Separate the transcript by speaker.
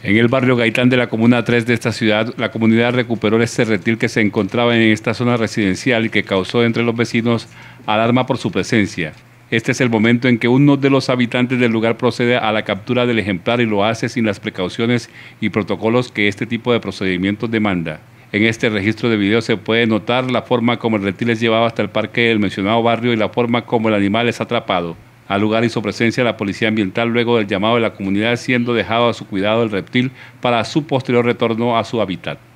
Speaker 1: En el barrio Gaitán de la Comuna 3 de esta ciudad, la comunidad recuperó este reptil que se encontraba en esta zona residencial y que causó entre los vecinos alarma por su presencia. Este es el momento en que uno de los habitantes del lugar procede a la captura del ejemplar y lo hace sin las precauciones y protocolos que este tipo de procedimientos demanda. En este registro de video se puede notar la forma como el reptil es llevado hasta el parque del mencionado barrio y la forma como el animal es atrapado. Al lugar hizo presencia la policía ambiental luego del llamado de la comunidad, siendo dejado a su cuidado el reptil para su posterior retorno a su hábitat.